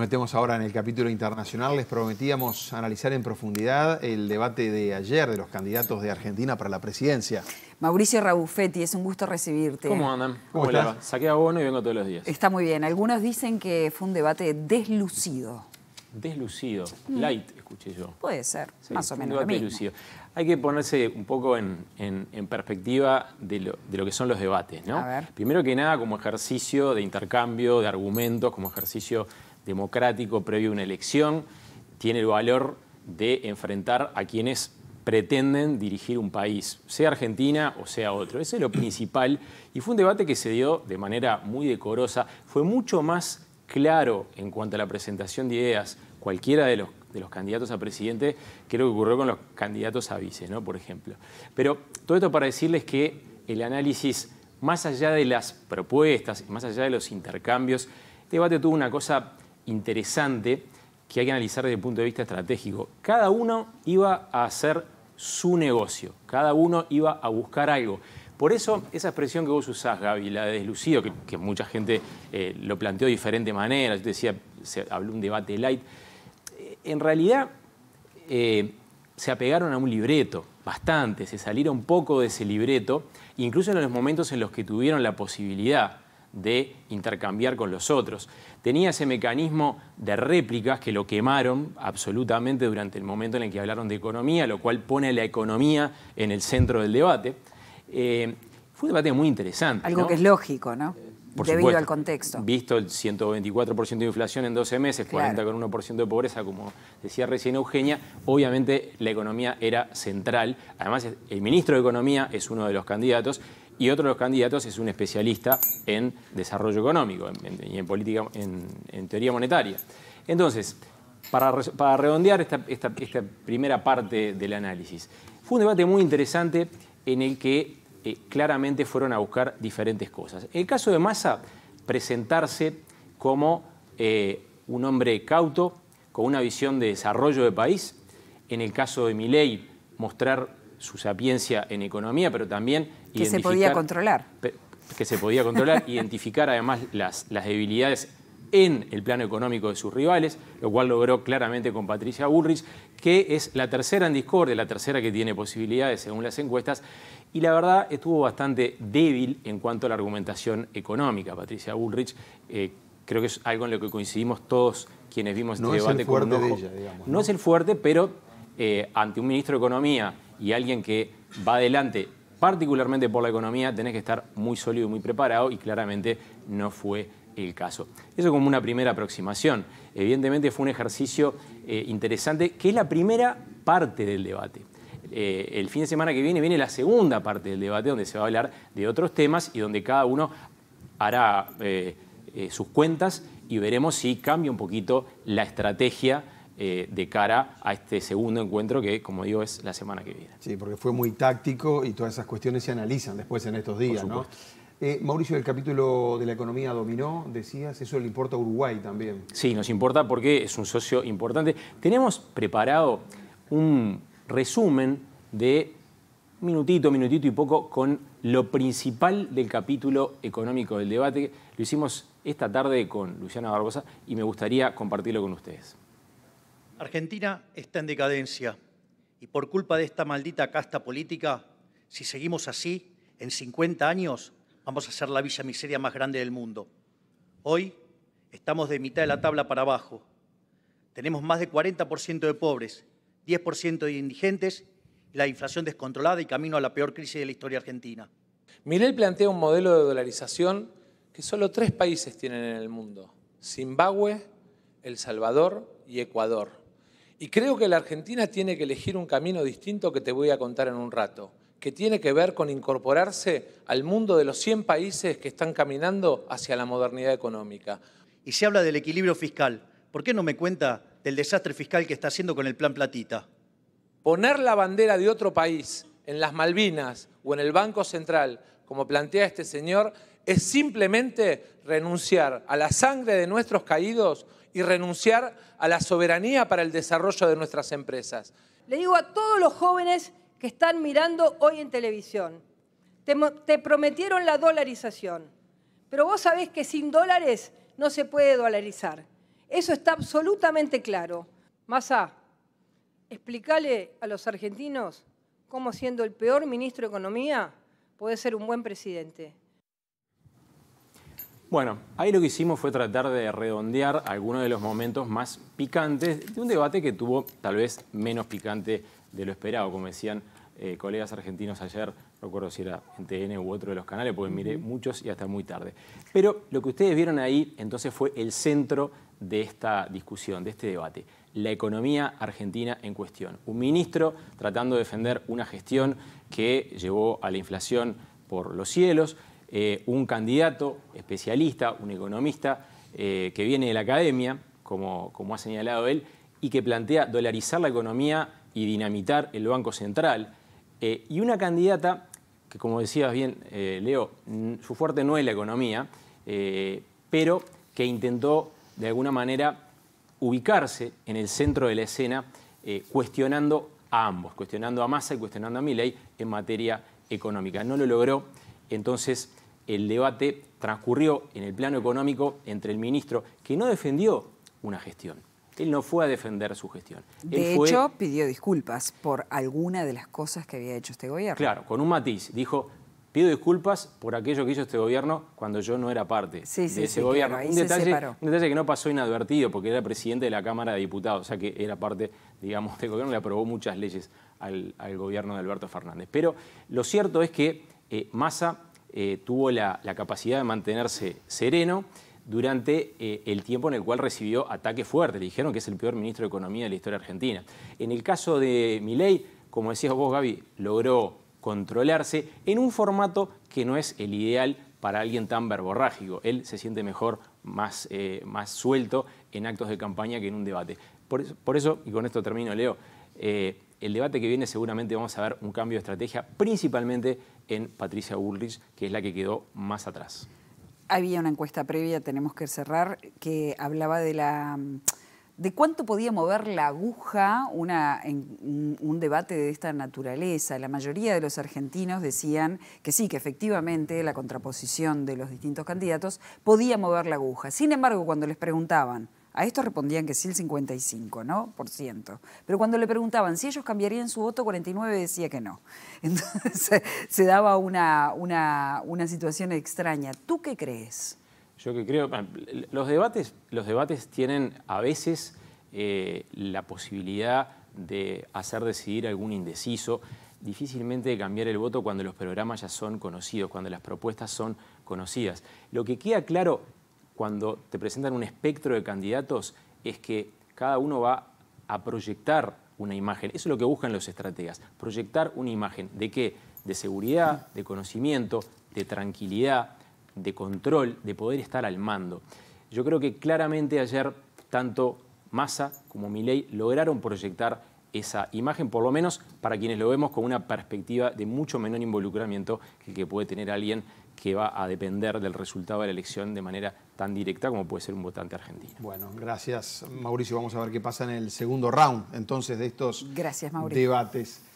metemos ahora en el capítulo internacional. Les prometíamos analizar en profundidad el debate de ayer de los candidatos de Argentina para la presidencia. Mauricio Rabuffetti, es un gusto recibirte. ¿Cómo andan? ¿Cómo, abono y vengo todos los días. Está muy bien. Algunos dicen que fue un debate deslucido. Deslucido, mm. light, escuché yo. Puede ser, más o menos. Un debate Hay que ponerse un poco en, perspectiva de lo, de lo, que son los debates, ¿no? A ver. Primero que nada, como ejercicio de intercambio de argumentos, como ejercicio democrático previo a una elección, tiene el valor de enfrentar a quienes pretenden dirigir un país, sea Argentina o sea otro. Ese es lo principal. Y fue un debate que se dio de manera muy decorosa. Fue mucho más claro en cuanto a la presentación de ideas cualquiera de los, de los candidatos a presidente que lo que ocurrió con los candidatos a vice, ¿no? por ejemplo. Pero todo esto para decirles que el análisis, más allá de las propuestas, más allá de los intercambios, el debate tuvo una cosa interesante que hay que analizar desde el punto de vista estratégico. Cada uno iba a hacer su negocio, cada uno iba a buscar algo. Por eso esa expresión que vos usás, Gaby, la de deslucido, que, mucha gente eh, lo planteó de diferente manera, yo decía, se habló un debate light, en realidad eh, se apegaron a un libreto, bastante, se salieron poco de ese libreto, incluso en los momentos en los que tuvieron la posibilidad de intercambiar con los otros. Tenía ese mecanismo de réplicas que lo quemaron absolutamente durante el momento en el que hablaron de economía, lo cual pone la economía en el centro del debate. Eh, fue un debate muy interesante. Algo que es lógico, ¿no? Eh, Debido al contexto. Visto el 124% de inflación en 12 meses, claro. 40,1% de pobreza, como decía recién Eugenia, obviamente la economía era central. Además, el ministro de Economía es uno de los candidatos y otro de los candidatos es un especialista en desarrollo económico y en, política, en, teoría monetaria. Entonces, para, redondear esta, primera parte del análisis, fue un debate muy interesante en el que eh, claramente fueron a buscar diferentes cosas. En el caso de Massa, presentarse como eh, un hombre cauto, con una visión de desarrollo de país. En el caso de Milei, mostrar su sapiencia en economía, pero también que se podía controlar. Que se podía controlar, identificar además las, debilidades en el plano económico de sus rivales, lo cual logró claramente con Patricia Bullrich, que es la tercera en discordia, la tercera que tiene posibilidades según las encuestas, y la verdad estuvo bastante débil en cuanto a la argumentación económica. Patricia Bullrich, eh, creo que es algo en lo que coincidimos todos quienes vimos este debate con ¿no? es el fuerte, pero eh, ante un ministro de Economía y alguien que va adelante particularmente por la economía, tenés que estar muy sólido y muy preparado y claramente no fue el caso. Eso como una primera aproximación. Evidentemente fue un ejercicio eh, interesante que es la primera parte del debate. Eh, el fin de semana que viene viene la segunda parte del debate donde se va a hablar de otros temas y donde cada uno hará eh, sus cuentas y veremos si cambia un poquito la estrategia eh, de cara a este segundo encuentro que, como digo, es la semana que viene. Sí, porque fue muy táctico y todas esas cuestiones se analizan después en estos días, eh, Mauricio, el capítulo de la economía dominó, decías, eso le importa a Uruguay también. Sí, nos importa porque es un socio importante. Tenemos preparado un resumen de minutito, minutito y poco con lo principal del capítulo económico del debate. Lo hicimos esta tarde con Luciana Barbosa y me gustaría compartirlo con ustedes. Argentina está en decadencia y por culpa de esta maldita casta política, si seguimos así, en 50 años vamos a ser la villa miseria más grande del mundo. Hoy estamos de mitad de la tabla para abajo. Tenemos más de 40% de pobres, 10% de indigentes, la inflación descontrolada y camino a la peor crisis de la historia argentina. Mirel plantea un modelo de dolarización que solo tres países tienen en el mundo, Zimbabue, El Salvador y Ecuador. Y creo que la Argentina tiene que elegir un camino distinto que te voy a contar en un rato, que tiene que ver con incorporarse al mundo de los 100 países que están caminando hacia la modernidad económica. Y se habla del equilibrio fiscal. ¿Por qué no me cuenta del desastre fiscal que está haciendo con el plan Platita? Poner la bandera de otro país en las Malvinas o en el Banco Central, como plantea este señor, es simplemente renunciar a la sangre de nuestros caídos y renunciar a la soberanía para el desarrollo de nuestras empresas. Le digo a todos los jóvenes que están mirando hoy en televisión, te, prometieron la dolarización, pero vos sabés que sin dólares no se puede dolarizar. Eso está absolutamente claro. a explícale a los argentinos cómo siendo el peor ministro de Economía puede ser un buen presidente. Bueno, ahí lo que hicimos fue tratar de redondear algunos de los momentos más picantes de un debate que tuvo tal vez menos picante de lo esperado, como decían eh, colegas argentinos ayer, no recuerdo si era en TN u otro de los canales, porque miré muchos y hasta muy tarde. Pero lo que ustedes vieron ahí entonces fue el centro de esta discusión, de este debate, la economía argentina en cuestión. Un ministro tratando de defender una gestión que llevó a la inflación por los cielos, eh, un candidato especialista, un economista, eh, que viene de la academia, como, como ha señalado él, y que plantea dolarizar la economía y dinamitar el Banco Central. Eh, y una candidata que, como decías bien, Leo, su fuerte no es la economía, pero que intentó de alguna manera ubicarse en el centro de la escena, cuestionando a ambos, cuestionando a Massa y cuestionando a Milley en materia económica. No lo logró, entonces el debate transcurrió en el plano económico entre el ministro, que no defendió una gestión. Él no fue a defender su gestión. De hecho, pidió disculpas por alguna de las cosas que había hecho este gobierno. Claro, con un matiz. Dijo, pido disculpas por aquello que hizo este gobierno cuando yo no era parte de ese gobierno. un, detalle, que no pasó inadvertido porque era presidente de la Cámara de Diputados, o sea que era parte, digamos, del gobierno, le aprobó muchas leyes al, gobierno de Alberto Fernández. Pero lo cierto es que eh, Massa eh, tuvo la, capacidad de mantenerse sereno durante eh, el tiempo en el cual recibió ataques fuertes. Le dijeron que es el peor ministro de Economía de la historia argentina. En el caso de Milei, como decías vos, Gaby, logró controlarse en un formato que no es el ideal para alguien tan verborrágico. Él se siente mejor, más, eh, más suelto en actos de campaña que en un debate. Por, eso, y con esto termino, Leo, el debate que viene seguramente vamos a ver un cambio de estrategia, principalmente en Patricia Bullrich, que es la que quedó más atrás. Había una encuesta previa, tenemos que cerrar, que hablaba de la de cuánto podía mover la aguja un debate de esta naturaleza. La mayoría de los argentinos decían que sí, que efectivamente la contraposición de los distintos candidatos podía mover la aguja. Sin embargo, cuando les preguntaban, a esto respondían que sí el 55, ¿no? Por ciento. Pero cuando le preguntaban si ellos cambiarían su voto, 49 decía que no. Entonces se daba una, una, situación extraña. ¿Tú qué crees? Yo que creo, ah, los debates, los debates tienen a veces eh, la posibilidad de hacer decidir algún indeciso, difícilmente cambiar el voto cuando los programas ya son conocidos, cuando las propuestas son conocidas. Lo que queda claro cuando te presentan un espectro de candidatos es que cada uno va a proyectar una imagen. Eso es lo que buscan los estrategas, proyectar una imagen. ¿De qué? De seguridad, de conocimiento, de tranquilidad, de control, de poder estar al mando. Yo creo que claramente ayer tanto Massa como Milei lograron proyectar esa imagen, por lo menos para quienes lo vemos con una perspectiva de mucho menor involucramiento que, que puede tener alguien que va a depender del resultado de la elección de manera tan directa como puede ser un votante argentino. Bueno, gracias Mauricio. Vamos a ver qué pasa en el segundo round entonces de estos gracias, debates.